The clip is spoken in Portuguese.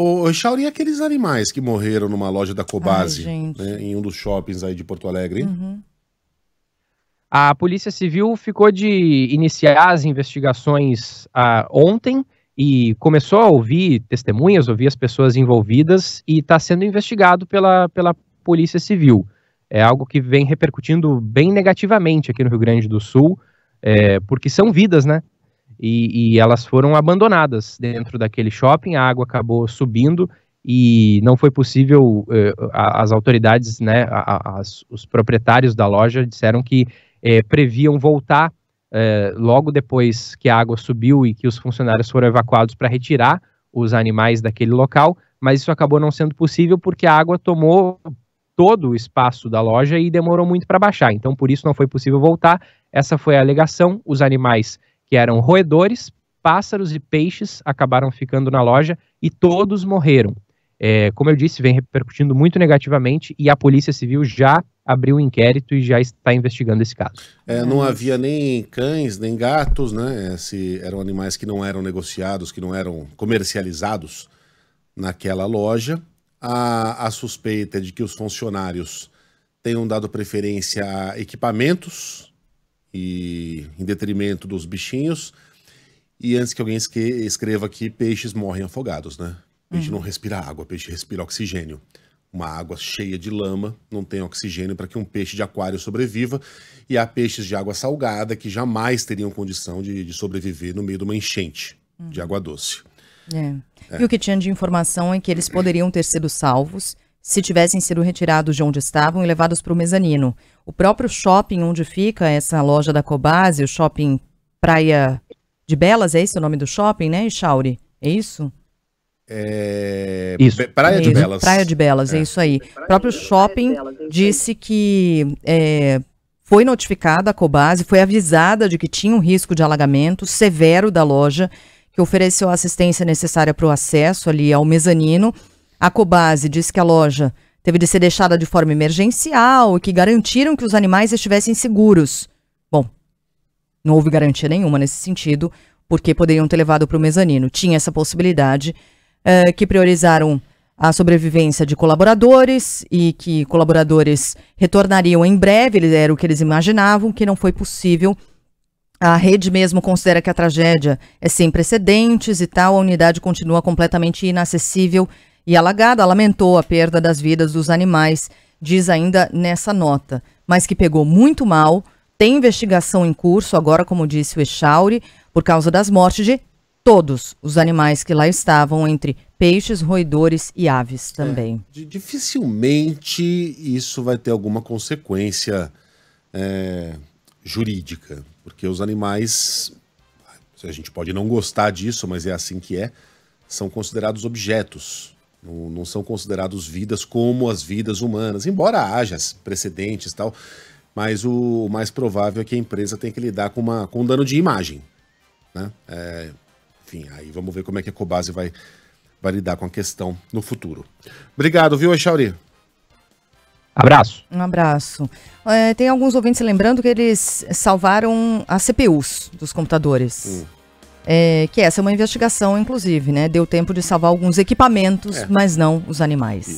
O Shauri e aqueles animais que morreram numa loja da Cobase, Ai, né, em um dos shoppings aí de Porto Alegre. Uhum. A Polícia Civil ficou de iniciar as investigações ah, ontem e começou a ouvir testemunhas, ouvir as pessoas envolvidas e está sendo investigado pela, pela Polícia Civil. É algo que vem repercutindo bem negativamente aqui no Rio Grande do Sul, é, porque são vidas, né? e, e, elas foram abandonadas dentro daquele shopping. A água acabou subindo e não foi possível. Eh, as autoridades, né, as, os proprietários da loja disseram que eh, previam voltar eh, logo depois que a água subiu e que os funcionários foram evacuados para retirar os animais daquele local, mas isso acabou não sendo possível porque a água tomou todo o espaço da loja e demorou muito para baixar. Então, por isso não foi possível voltar. Essa foi a alegação. Os animais que eram roedores, pássaros e peixes acabaram ficando na loja e todos morreram. É, como eu disse, vem repercutindo muito negativamente e a Polícia Civil já abriu o um inquérito e já está investigando esse caso. É, não havia nem cães, nem gatos, né? Esse, eram animais que não eram negociados, que não eram comercializados naquela loja. A, a suspeita é de que os funcionários tenham dado preferência a equipamentos e em detrimento dos bichinhos. E antes que alguém escreva aqui, peixes morrem afogados, né? Peixe uhum. não respira água, peixe respira oxigênio. Uma água cheia de lama não tem oxigênio para que um peixe de aquário sobreviva. E há peixes de água salgada que jamais teriam condição de, de sobreviver no meio de uma enchente uhum. de água doce. É. É. E o que tinha de informação é que eles poderiam ter sido salvos se tivessem sido retirados de onde estavam e levados para o mezanino. O próprio shopping onde fica essa loja da Cobase, o shopping Praia de Belas, é esse o nome do shopping, né, Ishauri? É isso? É... Isso. Praia de Belas. Praia de Belas, é, é isso aí. o próprio shopping é disse que é, foi notificada a Cobase, foi avisada de que tinha um risco de alagamento severo da loja, que ofereceu a assistência necessária para o acesso ali ao mezanino a Cobase diz que a loja teve de ser deixada de forma emergencial e que garantiram que os animais estivessem seguros. Bom, não houve garantia nenhuma nesse sentido, porque poderiam ter levado para o mezanino. Tinha essa possibilidade, eh, que priorizaram a sobrevivência de colaboradores e que colaboradores retornariam em breve, era o que eles imaginavam, que não foi possível. A rede mesmo considera que a tragédia é sem precedentes e tal, a unidade continua completamente inacessível e alagada, lamentou a perda das vidas dos animais, diz ainda nessa nota, mas que pegou muito mal. Tem investigação em curso agora, como disse o Echauri, por causa das mortes de todos os animais que lá estavam, entre peixes, roedores e aves é, também. É, dificilmente isso vai ter alguma consequência é, jurídica, porque os animais, a gente pode não gostar disso, mas é assim que é, são considerados objetos não, não são considerados vidas como as vidas humanas, embora haja precedentes tal, mas o mais provável é que a empresa tenha que lidar com, uma, com um dano de imagem. Né? É, enfim, aí vamos ver como é que a Cobase vai, vai lidar com a questão no futuro. Obrigado, viu, Echauri? Abraço. Um abraço. É, tem alguns ouvintes lembrando que eles salvaram as CPUs dos computadores. Hum é, que essa é uma investigação, inclusive, né? Deu tempo de salvar alguns equipamentos, é. mas não os animais.